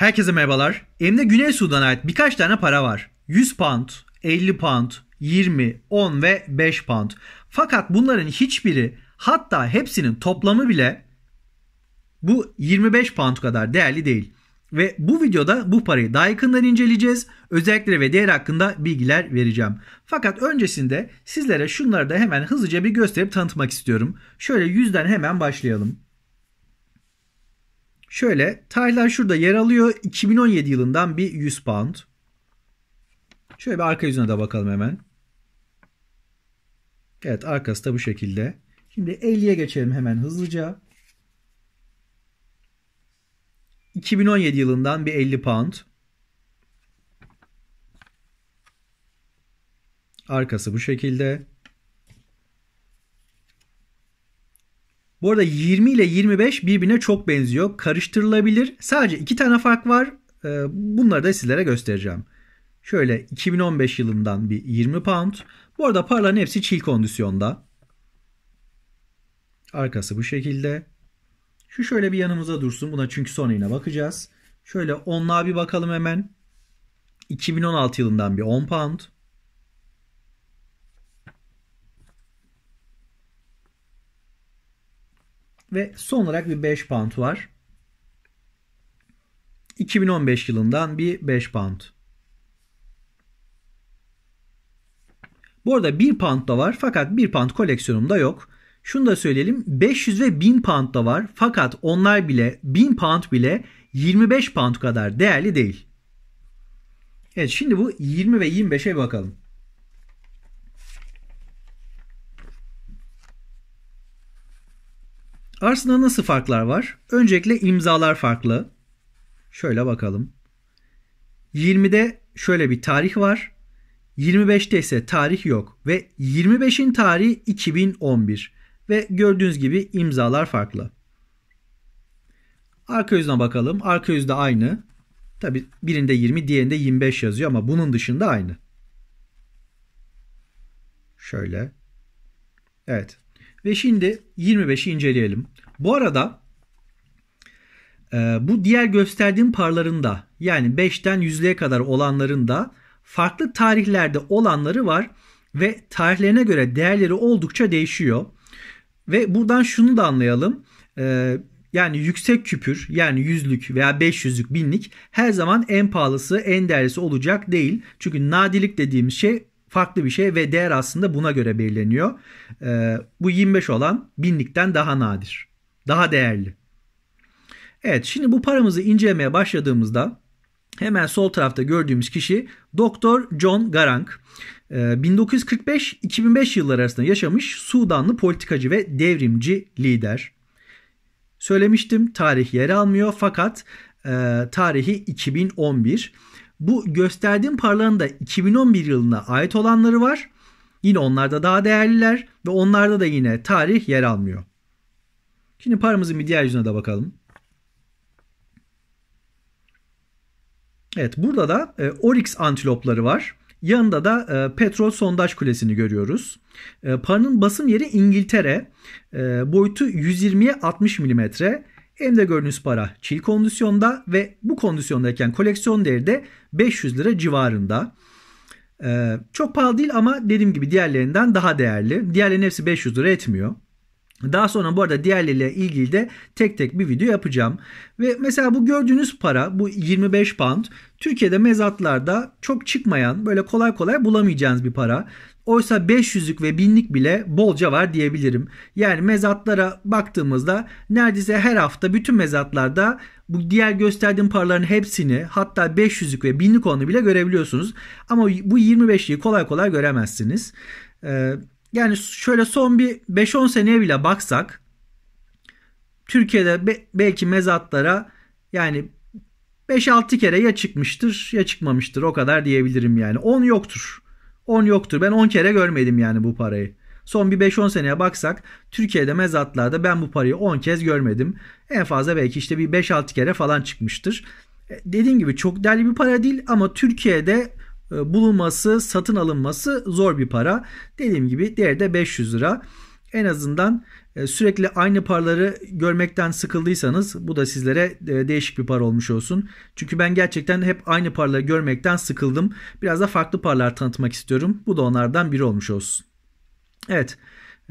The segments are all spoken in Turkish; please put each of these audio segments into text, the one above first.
Herkese merhabalar. Elimde Güney Sudan'a ait birkaç tane para var. 100 pound, 50 pound, 20, 10 ve 5 pound. Fakat bunların hiçbiri hatta hepsinin toplamı bile bu 25 pound kadar değerli değil. Ve bu videoda bu parayı daha yakından inceleyeceğiz. Özellikleri ve değer hakkında bilgiler vereceğim. Fakat öncesinde sizlere şunları da hemen hızlıca bir gösterip tanıtmak istiyorum. Şöyle yüzden hemen başlayalım. Şöyle tarihler şurada yer alıyor. 2017 yılından bir 100 pound. Şöyle bir arka yüzüne de bakalım hemen. Evet arkası da bu şekilde. Şimdi 50'ye geçelim hemen hızlıca. 2017 yılından bir 50 pound. Arkası bu şekilde. Bu arada 20 ile 25 birbirine çok benziyor. Karıştırılabilir. Sadece iki tane fark var. Ee, bunları da sizlere göstereceğim. Şöyle 2015 yılından bir 20 pound. Bu arada paraların hepsi çil kondisyonda. Arkası bu şekilde. Şu şöyle bir yanımıza dursun. Buna çünkü sonra yine bakacağız. Şöyle onluğa bir bakalım hemen. 2016 yılından bir 10 pound. Ve son olarak bir 5 pound var. 2015 yılından bir 5 pound. Bu arada 1 pound da var fakat 1 pound koleksiyonumda yok. Şunu da söyleyelim 500 ve 1000 pound da var fakat onlar bile 1000 pound bile 25 pound kadar değerli değil. Evet şimdi bu 20 ve 25'e bakalım. Arasında nasıl farklar var? Öncelikle imzalar farklı. Şöyle bakalım. 20'de şöyle bir tarih var. 25'te ise tarih yok ve 25'in tarihi 2011 ve gördüğünüz gibi imzalar farklı. Arka yüzüne bakalım. Arka yüzde aynı. Tabi birinde 20 diğerinde 25 yazıyor ama bunun dışında aynı. Şöyle. Evet ve şimdi 25'i inceleyelim. Bu arada e, bu diğer gösterdiğim parlarında yani 5'ten 100'lüğe kadar olanların da farklı tarihlerde olanları var ve tarihlerine göre değerleri oldukça değişiyor. Ve buradan şunu da anlayalım. E, yani yüksek küpür yani yüzlük veya beş yüzlük binlik her zaman en pahalısı en değerlisi olacak değil. Çünkü nadilik dediğimiz şey farklı bir şey ve değer aslında buna göre belirleniyor. E, bu 25 olan binlikten daha nadir. Daha değerli. Evet şimdi bu paramızı incelemeye başladığımızda hemen sol tarafta gördüğümüz kişi Doktor John Garang. 1945-2005 ee, yılları arasında yaşamış Sudanlı politikacı ve devrimci lider. Söylemiştim tarih yer almıyor fakat e, tarihi 2011. Bu gösterdiğim parlanın da 2011 yılına ait olanları var. Yine onlarda daha değerliler ve onlarda da yine tarih yer almıyor. Şimdi paramızın bir diğer yüzüne de bakalım. Evet burada da e, Oryx antilopları var. Yanında da e, petrol sondaj kulesini görüyoruz. E, paranın basım yeri İngiltere. E, boyutu 120'ye 60 mm. Elimde gördüğünüz para çil kondisyonda ve bu kondisyondayken koleksiyon değeri de 500 lira civarında. Ee, çok pahalı değil ama dediğim gibi diğerlerinden daha değerli. Diğerlerinin hepsi 500 lira etmiyor. Daha sonra bu arada diğerleriyle ilgili de tek tek bir video yapacağım. Ve mesela bu gördüğünüz para bu 25 pound Türkiye'de mezatlarda çok çıkmayan böyle kolay kolay bulamayacağınız bir para. Oysa 500'lük ve 1000'lik bile bolca var diyebilirim. Yani mezatlara baktığımızda neredeyse her hafta bütün mezatlarda bu diğer gösterdiğim paraların hepsini hatta 500'lük ve 1000'lik olanı bile görebiliyorsunuz. Ama bu 25'liği kolay kolay göremezsiniz. Ee, yani şöyle son bir 5-10 seneye bile baksak Türkiye'de belki mezatlara yani 5-6 kere ya çıkmıştır ya çıkmamıştır o kadar diyebilirim yani. 10 yoktur. 10 yoktur. Ben 10 kere görmedim yani bu parayı. Son bir 5-10 seneye baksak Türkiye'de mezatlarda ben bu parayı 10 kez görmedim. En fazla belki işte bir 5-6 kere falan çıkmıştır. E, dediğim gibi çok değerli bir para değil ama Türkiye'de e, bulunması, satın alınması zor bir para. Dediğim gibi değeri de 500 lira en azından e, sürekli aynı parları görmekten sıkıldıysanız bu da sizlere e, değişik bir par olmuş olsun. Çünkü ben gerçekten hep aynı parları görmekten sıkıldım. Biraz da farklı parlar tanıtmak istiyorum. Bu da onlardan biri olmuş olsun. Evet.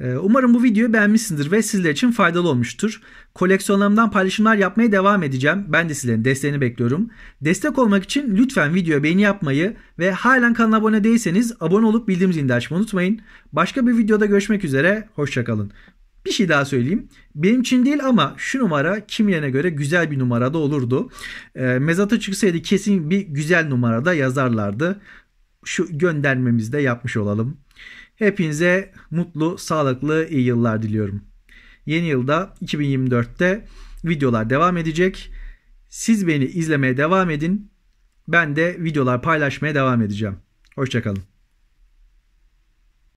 Ee, umarım bu videoyu beğenmişsinizdir ve sizler için faydalı olmuştur. Koleksiyonlarımdan paylaşımlar yapmaya devam edeceğim. Ben de sizlerin desteğini bekliyorum. Destek olmak için lütfen videoya beğeni yapmayı ve halen kanala abone değilseniz abone olup bildirim zilini açmayı unutmayın. Başka bir videoda görüşmek üzere. Hoşçakalın. Bir şey daha söyleyeyim. Benim için değil ama şu numara kimilerine göre güzel bir numarada olurdu. E, mezata çıksaydı kesin bir güzel numarada yazarlardı. Şu göndermemizi de yapmış olalım. Hepinize mutlu, sağlıklı, iyi yıllar diliyorum. Yeni yılda 2024'te videolar devam edecek. Siz beni izlemeye devam edin. Ben de videolar paylaşmaya devam edeceğim. Hoşçakalın.